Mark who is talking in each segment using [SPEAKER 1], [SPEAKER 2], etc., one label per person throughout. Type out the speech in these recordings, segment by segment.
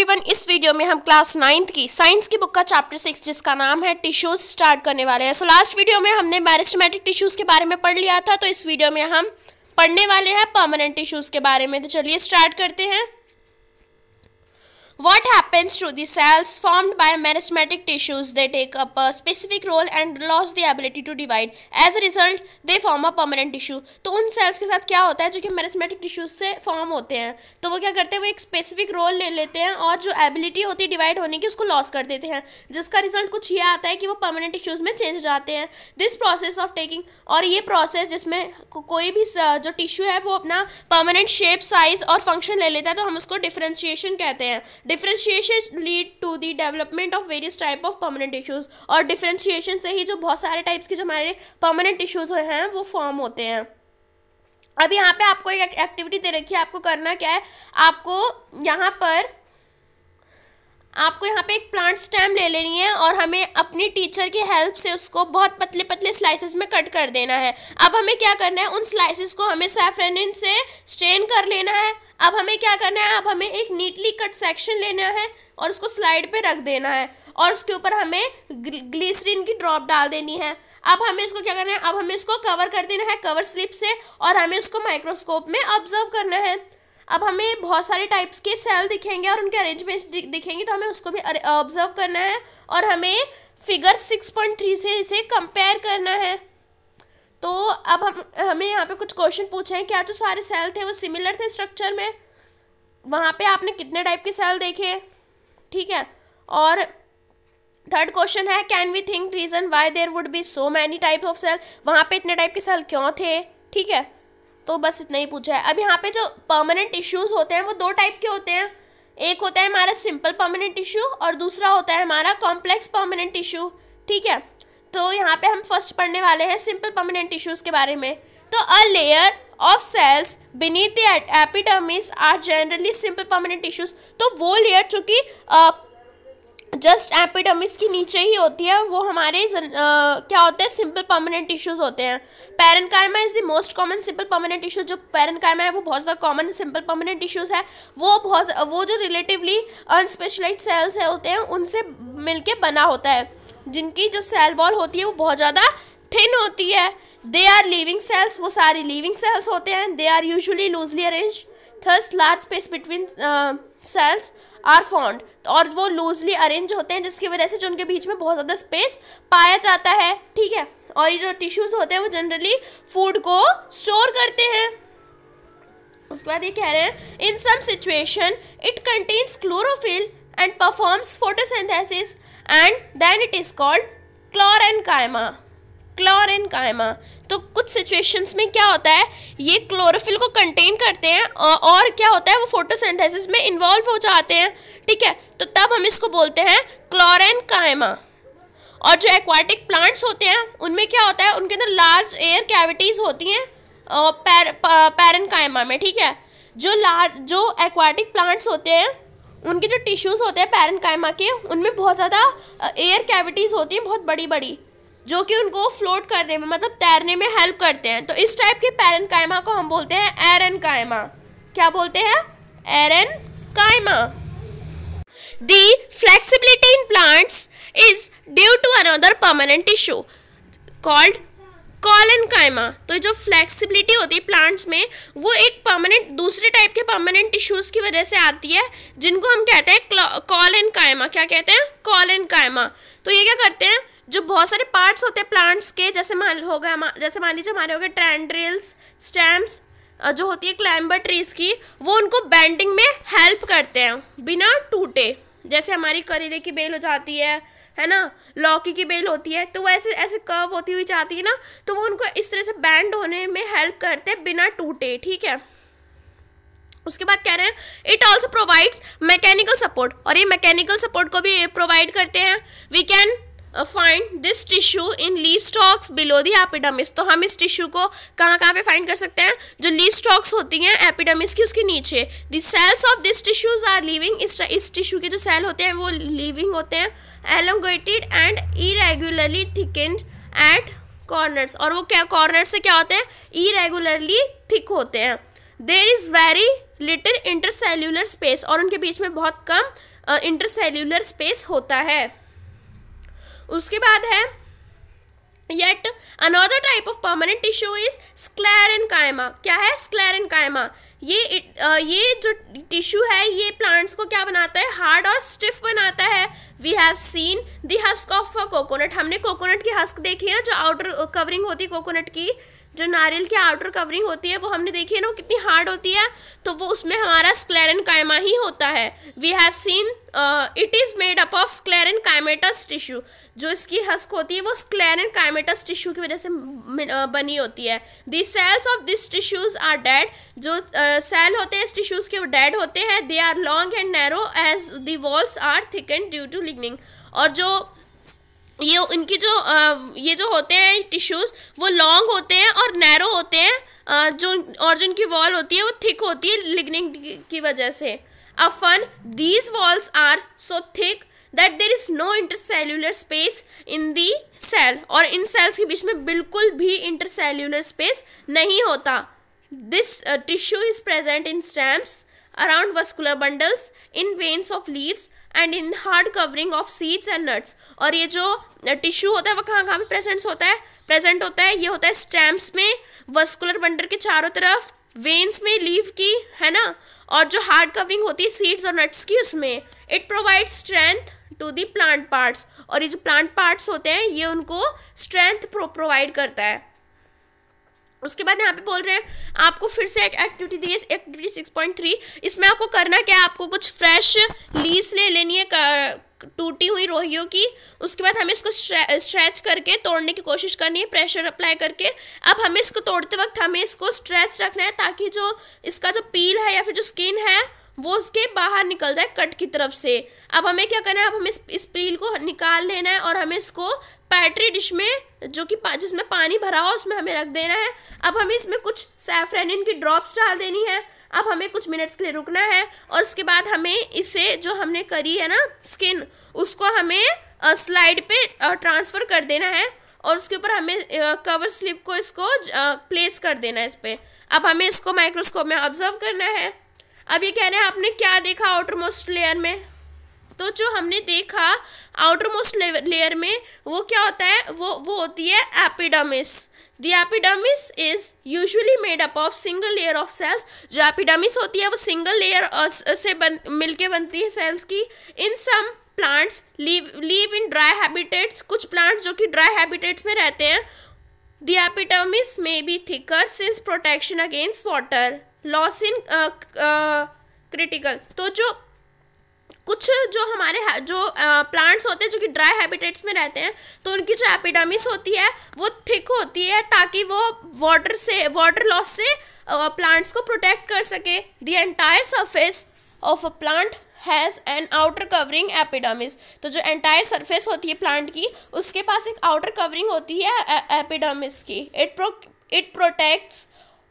[SPEAKER 1] Everyone इस video में हम क्लास नाइन्थ की साइंस की बुक का चैप्टर सिक्स जिसका नाम है टिश्यूज स्टार्ट करने वाले हैं सो लास्ट वीडियो में हमने मैरिस्टमेटिक टिश्यूज के बारे में पढ़ लिया था तो इस वीडियो में हम पढ़ने वाले हैं परमानेंट टिश्यूज के बारे में तो चलिए स्टार्ट करते हैं What happens to the cells formed by meristematic tissues? They take up a specific role and lose the ability to divide. As a result, they form a permanent tissue. तो उन cells के साथ क्या होता है जो कि meristematic tissues से form होते हैं तो वो क्या करते हैं वो एक specific role ले लेते हैं और जो ability होती है divide होने की उसको loss कर देते हैं जिसका result कुछ ये आता है कि वो permanent tissues में change हो जाते हैं this process of taking और ये process जिसमें को, कोई भी जो टिश्यू है वो अपना परमानेंट शेप साइज और फंक्शन ले लेता है तो हम उसको डिफ्रेंशिएशन कहते हैं differentiation lead to the development of various type of permanent tissues और डिफ्रेंशिएशन से ही जो बहुत सारे टाइप्स के जो हमारे परमानेंट इशूज हैं वो फॉर्म होते हैं अब यहाँ पे आपको एक एक्टिविटी दे रखी है आपको करना क्या है आपको यहाँ पर आपको यहाँ पे एक प्लांट स्टैम ले लेनी है और हमें अपनी टीचर की हेल्प से उसको बहुत पतले पतले स्लाइसेस में कट कर देना है अब हमें क्या करना है उन स्लाइसेस को हमें सेफ्रेनिन से स्ट्रेन कर लेना है अब हमें क्या करना है अब हमें एक नीटली कट सेक्शन लेना है और उसको स्लाइड पे रख देना है और उसके ऊपर हमें ग्लीसरीन की ड्रॉप डाल देनी है अब हमें इसको क्या करना है अब हमें इसको कवर कर देना है कवर स्लिप से और हमें इसको माइक्रोस्कोप में ऑब्जर्व करना है अब हमें बहुत सारे टाइप्स के सेल दिखेंगे और उनके अरेंजमेंट्स दिखेंगे तो हमें उसको भी ऑब्जर्व करना है और हमें फिगर 6.3 से इसे कंपेयर करना है तो अब हम हमें यहाँ पे कुछ क्वेश्चन पूछे हैं क्या जो सारे सेल थे वो सिमिलर थे स्ट्रक्चर में वहाँ पे आपने कितने टाइप के सेल देखे ठीक है और थर्ड क्वेश्चन है can we think reason why there would be so many type of cell वहाँ पे इतने टाइप के सेल क्यों थे ठीक है तो बस इतना ही पूछा है अब यहाँ पे जो परमानेंट इश्यूज़ होते हैं वो दो टाइप के होते हैं एक होता है हमारा सिंपल परमानेंट इशू और दूसरा होता है हमारा कॉम्प्लेक्स परमानेंट इशू ठीक है तो यहाँ पे हम फर्स्ट पढ़ने वाले हैं सिंपल परमानेंट इश्यूज़ के बारे में तो a layer of cells beneath the epidermis are generally simple permanent tissues तो वो लेयर चूँकि जस्ट एपिडमिस के नीचे ही होती है वो हमारे जन, आ, क्या होते हैं सिंपल परमानेंट टिश्यूज़ होते हैं कायमा is the most common simple permanent tissues जो पैरन कायमा है वो बहुत ज़्यादा कॉमन सिंपल परमानेंट टिश्यूज़ है वो बहुत वो जो रिलेटिवली अनस्पेशलाइज सेल्स है होते हैं उनसे मिलके बना होता है जिनकी जो सेल बॉल होती है वो बहुत ज़्यादा थिन होती है दे आर लिविंग सेल्स वो सारी लिविंग सेल्स होते हैं they are usually loosely arrange thus large space between cells are found और वो लूजली अरेंज होते हैं जिसकी वजह से जो उनके बीच में बहुत ज़्यादा स्पेस पाया जाता है ठीक है और ये जो टिश्यूज़ होते हैं वो जनरली फूड को स्टोर करते हैं उसके बाद ये कह रहे हैं in some situation it contains chlorophyll and performs photosynthesis and then it is called chlorenchyma chlorenchyma तो कुछ सिचुएशंस में क्या होता है ये क्लोरोफिल को कंटेन करते हैं और क्या होता है वो फोटोसिंथेसिस में इन्वॉल्व हो जाते हैं ठीक है तो तब हम इसको बोलते हैं क्लोरिन कायमा और जो एक्वाटिक प्लांट्स होते हैं उनमें क्या होता है उनके अंदर लार्ज एयर कैविटीज़ होती हैं पैर पैरन कायमा में ठीक है जो लार्ज जो एक्वाटिक प्लांट्स होते हैं उनके जो टिश्यूज़ होते हैं पैरन कायमा के उनमें बहुत ज़्यादा एयर कैविटीज़ होती हैं बहुत बड़ी बड़ी जो कि उनको फ्लोट करने में मतलब तैरने में हेल्प करते हैं तो इस टाइप के पैरन कायमा को हम बोलते हैं एरन कायमा क्या बोलते हैं aerenchyma the flexibility in plants is due to another permanent tissue called collenchyma तो जो फ्लेक्सिबिलिटी होती है प्लांट्स में वो एक परमानेंट दूसरे टाइप के परमानेंट टिश्यूज़ की वजह से आती है जिनको हम कहते हैं कॉलन कायमा क्या कहते हैं कॉलन कायमा तो ये क्या करते हैं जो बहुत सारे पार्ट्स होते हैं प्लांट्स के जैसे मान हो गए जैसे मान लीजिए हमारे हो गए ट्रेंड्रिल्स स्टेम्स जो होती है क्लाइंबर ट्रीज की वो उनको बैंडिंग में हेल्प करते हैं बिना टूटे जैसे हमारी करेले की बेल हो जाती है है ना लौकी की बेल होती है तो वो ऐसे ऐसे कर्व होती हुई जाती है ना तो वो उनको इस तरह से बैंड होने में हेल्प करते हैं बिना टूटे ठीक है उसके बाद कह रहे हैं it also provides mechanical support और ये मैकेनिकल सपोर्ट को भी प्रोवाइड करते हैं we can find this tissue in leaf stalks below the epidermis तो हम इस टिश्यू को कहाँ कहाँ पे फाइंड कर सकते हैं जो लीव स्टॉक्स होती हैं एपिडमिस की उसके नीचे the cells of this tissues are living इस इस टिश्यू के जो सेल होते हैं वो लिविंग होते हैं elongated and irregularly thickened at corners और वो क्या कॉर्नर से क्या होते हैं इरेगुलरली थिक होते हैं there is very little intercellular space और उनके बीच में बहुत कम इंटरसेल्यूलर uh, स्पेस होता है उसके बाद है yet yet another type of permanent tissue is कायमा क्या है कायमा ये आ, uh, ये जो टिश्यू है ये प्लांट्स को क्या बनाता है हार्ड और स्टिफ बनाता है we have seen the husk of a coconut हमने कोकोनट की हस्क देखी है ना जो आउटर कवरिंग होती है कोकोनट की जो नारियल की आउटर कवरिंग होती है वो हमने देखी है ना कितनी हार्ड होती है तो वो उसमें हमारा स्क्लेरन कायमा ही होता है we have seen it is made up of sclerenchymatous tissue जो इसकी हस्क होती है वो स्क्लेरन कायमेटस टिश्यू की वजह से बनी होती है the cells of this tissues are dead जो सेल होते हैं इस टिश्यूज के वो डेड होते हैं they are long and narrow as the walls are thick and due to lignin और जो ये उनकी जो आ, ये जो होते हैं टिश्यूज़ वो लॉन्ग होते हैं और नैरो होते हैं आ, जो और जो उनकी वॉल होती है वो थिक होती है लिगनिंग की वजह से often these walls are so thick that there is no intercellular space in the cell और इन सेल्स के बीच में बिल्कुल भी इंटरसेल्यूलर स्पेस नहीं होता this tissue is present in stems around vascular bundles in veins of leaves and in hard covering of seeds and nuts और ये जो टिश्यू uh, होता है वो कहाँ कहाँ पे प्रेजेंट होता है प्रेजेंट होता है ये होता है स्टैम्प्स में वस्कुलर बंडर के चारों तरफ वेन्स में लीव की है ना और जो हार्ड कवरिंग होती है सीड्स और नट्स की उसमें it provide strength to the plant parts और ये जो प्लांट पार्ट्स होते हैं ये उनको स्ट्रेंथ प्रोवाइड करता है उसके बाद यहाँ पे बोल रहे हैं आपको फिर से एक एक्टिविटी दी है एक्टिविटी सिक्स पॉइंट थ्री इसमें आपको करना क्या है आपको कुछ फ्रेश लीव्स ले लेनी है टूटी हुई रोहियों की उसके बाद हमें इसको स्ट्रेच करके तोड़ने की कोशिश करनी है प्रेशर अप्लाई करके अब हमें इसको तोड़ते वक्त हमें इसको स्ट्रेच रखना है ताकि जो इसका जो पील है या फिर जो स्किन है वो उसके बाहर निकल जाए कट की तरफ से अब हमें क्या करना है अब हमें इस, इस पील को निकाल लेना है और हमें इसको पैट्री डिश में जो कि पा, जिसमें पानी भरा हो उसमें हमें रख देना है अब हमें इसमें कुछ सैफरानिन की ड्रॉप्स डाल देनी है अब हमें कुछ मिनट्स के लिए रुकना है और उसके बाद हमें इसे जो हमने करी है ना स्किन उसको हमें स्लाइड पे ट्रांसफ़र कर देना है और उसके ऊपर हमें कवर स्लिप को इसको प्लेस कर देना है इस पर अब हमें इसको माइक्रोस्कोप में ऑब्जर्व करना है अब ये कह रहे हैं आपने क्या देखा आउटर मोस्ट लेयर में तो जो हमने देखा आउटर मोस्ट लेयर में वो क्या होता है वो वो होती है epidermis the epidermis is usually made up of single layer of cells जो एपिडमिस होती है वो सिंगल लेयर से बन मिलके बनती है सेल्स की in some plants live live in dry habitats कुछ प्लांट्स जो कि ड्राई हैबिटेट्स में रहते हैं the epidermis may be thicker since protection against water loss in critical तो जो कुछ जो हमारे जो प्लांट्स होते हैं जो कि ड्राई हैबिटेट्स में रहते हैं तो उनकी जो एपिडामिस होती है वो थिक होती है ताकि वो वाटर से वाटर लॉस से प्लांट्स को प्रोटेक्ट कर सके the entire surface of a plant has an outer covering epidermis तो जो एंटायर सरफेस होती है प्लांट की उसके पास एक आउटर कवरिंग होती है एपिडामिस की it pro it protects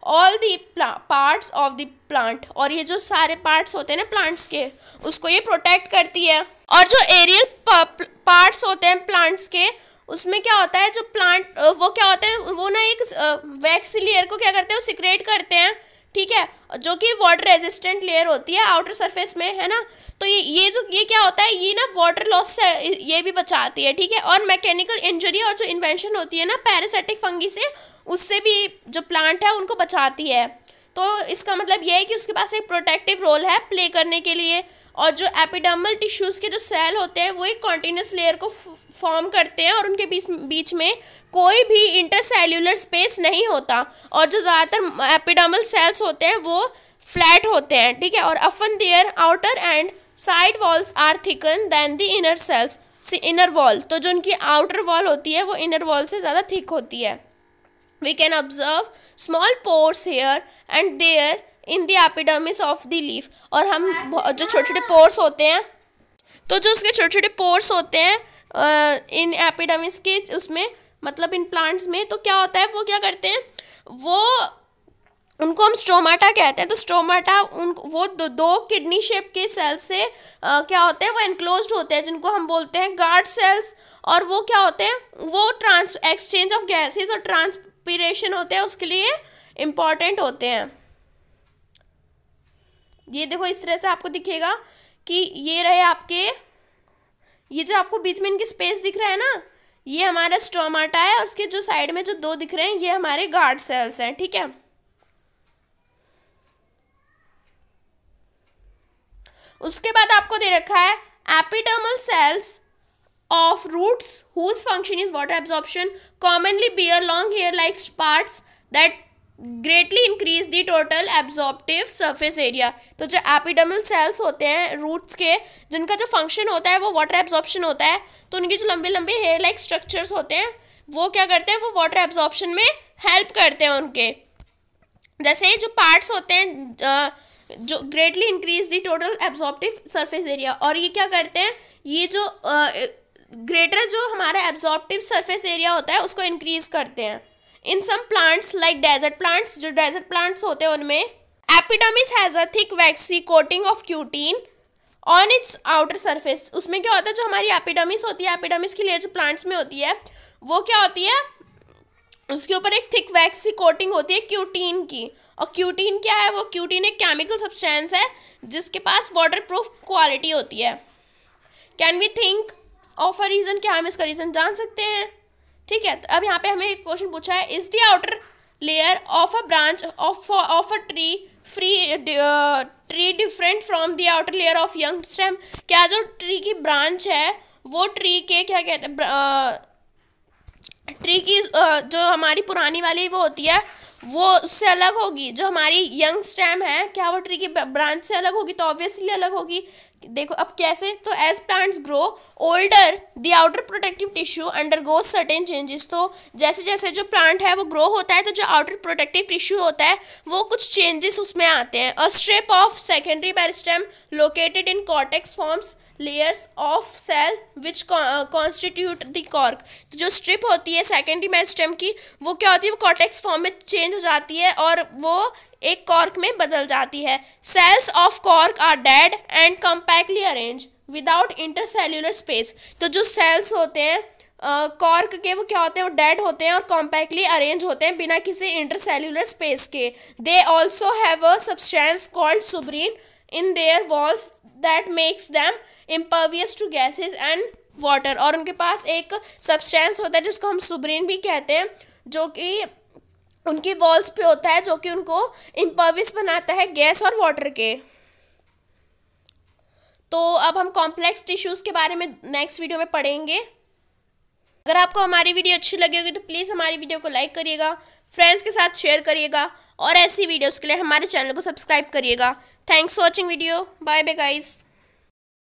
[SPEAKER 1] all the parts of the plant और ये जो सारे पार्ट्स होते हैं ना प्लांट्स के उसको ये प्रोटेक्ट करती है और जो एरियल पार्ट्स होते हैं प्लांट्स के उसमें क्या होता है जो प्लांट वो क्या होता है वो ना एक वैक्स लेयर को क्या करते हैं वो सिक्रेट करते हैं ठीक है जो कि वाटर रेजिस्टेंट लेयर होती है आउटर सरफेस में है ना तो ये ये जो ये क्या होता है ये ना वाटर लॉस से ये भी बचाती है ठीक है और मैकेनिकल इंजरी और जो इन्वेंशन होती है ना पैरासिटिक फंगी से उससे भी जो प्लांट है उनको बचाती है तो इसका मतलब यह है कि उसके पास एक प्रोटेक्टिव रोल है प्ले करने के लिए और जो एपिडर्मल टिश्यूज़ के जो सेल होते हैं वो एक कॉन्टीन्यूस लेयर को फॉर्म करते हैं और उनके बीच बीच में कोई भी इंटरसेल्यूलर स्पेस नहीं होता और जो ज़्यादातर एपिडर्मल सेल्स होते हैं वो फ्लैट होते हैं ठीक है और often their outer and side walls are thicken than the inner cells inner wall तो जो उनकी आउटर वॉल होती है वो इनर वॉल से ज़्यादा थिक होती है we can observe small pores here and there in the epidermis of the leaf और हम जो छोटे छोटे पोर्स होते हैं तो जो उसके छोटे छोटे पोर्स होते हैं इन epidermis के उसमें मतलब इन प्लांट्स में तो क्या होता है वो क्या करते हैं वो उनको हम स्ट्रोमाटा कहते हैं तो स्ट्रोमाटा उन वो दो, दो किडनी शेप के सेल से आ, क्या होते हैं वो एनक्लोज होते हैं जिनको हम बोलते हैं गार्ड सेल्स और वो क्या होते हैं वो ट्रांस एक्सचेंज ऑफ गैसेस और ट्रांस एक्सपीरेशन होते हैं उसके लिए इम्पॉर्टेंट होते हैं ये देखो इस तरह से आपको दिखेगा कि ये रहे आपके ये जो आपको बीच में इनकी स्पेस दिख रहा है ना ये हमारा स्टोमाटा है उसके जो साइड में जो दो दिख रहे हैं ये हमारे गार्ड सेल्स हैं ठीक है उसके बाद आपको दे रखा है epidermal cells of roots whose function is water absorption commonly bear long hair like parts that greatly increase the total absorptive surface area तो जो एपिडमल सेल्स होते हैं रूट्स के जिनका जो फंक्शन होता है वो वाटर एब्जॉर्प्शन होता है तो उनके जो लंबे लंबे हेयर लाइक स्ट्रक्चर्स होते हैं वो क्या करते हैं वो वाटर एब्जॉर्प्शन में हेल्प करते हैं उनके जैसे जो पार्ट्स होते हैं जो greatly increase the total absorptive surface area और ये क्या करते हैं ये जो ग्रेटर जो हमारा एब्जॉर्बटिव सरफेस एरिया होता है उसको इंक्रीज करते हैं in some plants like desert plants जो डेजर्ट प्लांट्स होते हैं उनमें epidermis has a thick waxy coating of cutin on its outer surface उसमें क्या होता है जो हमारी एपिडमिस होती है एपिडमिस की लेयर जो प्लांट्स में होती है वो क्या होती है उसके ऊपर एक थिक वैक्सी कोटिंग होती है क्यूटीन की और क्यूटीन क्या है वो क्यूटीन एक केमिकल सब्सटेंस है जिसके पास वाटर प्रूफ क्वालिटी होती है can we think of a reason क्या हम इसका रीज़न जान सकते हैं ठीक है तो अब यहाँ पे हमें एक क्वेश्चन पूछा है is the outer layer of a branch of of a tree free tree different from the outer layer of young stem क्या जो ट्री की ब्रांच है वो ट्री के क्या कहते हैं ट्री uh, की uh, जो हमारी पुरानी वाली वो होती है वो उससे अलग होगी जो हमारी यंग स्टेम है क्या वो ट्री की ब्रांच से अलग होगी तो ऑब्वियसली अलग होगी देखो अब कैसे तो as plants grow older the outer protective tissue undergoes certain changes तो जैसे जैसे जो प्लांट है वो ग्रो होता है तो जो आउटर प्रोटेक्टिव टिश्यू होता है वो कुछ चेंजेस उसमें आते हैं a strip of secondary meristem located in cortex forms layers of cell which constitute the cork तो जो स्ट्रिप होती है सेकेंडरी मेरिस्टेम की वो क्या होती है वो कॉटेक्स फॉर्म में चेंज हो जाती है और वो एक कॉर्क में बदल जाती है cells of cork are dead and compactly arrange without intercellular space तो जो सेल्स होते हैं कॉर्क uh, के वो क्या होते हैं वो डेड होते हैं और कॉम्पैक्टली अरेंज होते हैं बिना किसी इंटरसेल्यूलर स्पेस के they also have a substance called suberin in their walls that makes them impervious to gases and water और उनके पास एक सब्सटेंस होता है जिसको हम सुब्रीन भी कहते हैं जो कि उनकी वॉल्स पे होता है जो कि उनको इम्पर्वियस बनाता है गैस और वाटर के तो अब हम कॉम्प्लेक्स टिश्यूज़ के बारे में नेक्स्ट वीडियो में पढ़ेंगे अगर आपको हमारी वीडियो अच्छी लगी होगी तो प्लीज़ हमारी वीडियो को लाइक करिएगा फ्रेंड्स के साथ शेयर करिएगा और ऐसी वीडियोस के लिए हमारे चैनल को सब्सक्राइब करिएगा thanks for watching video bye bye guys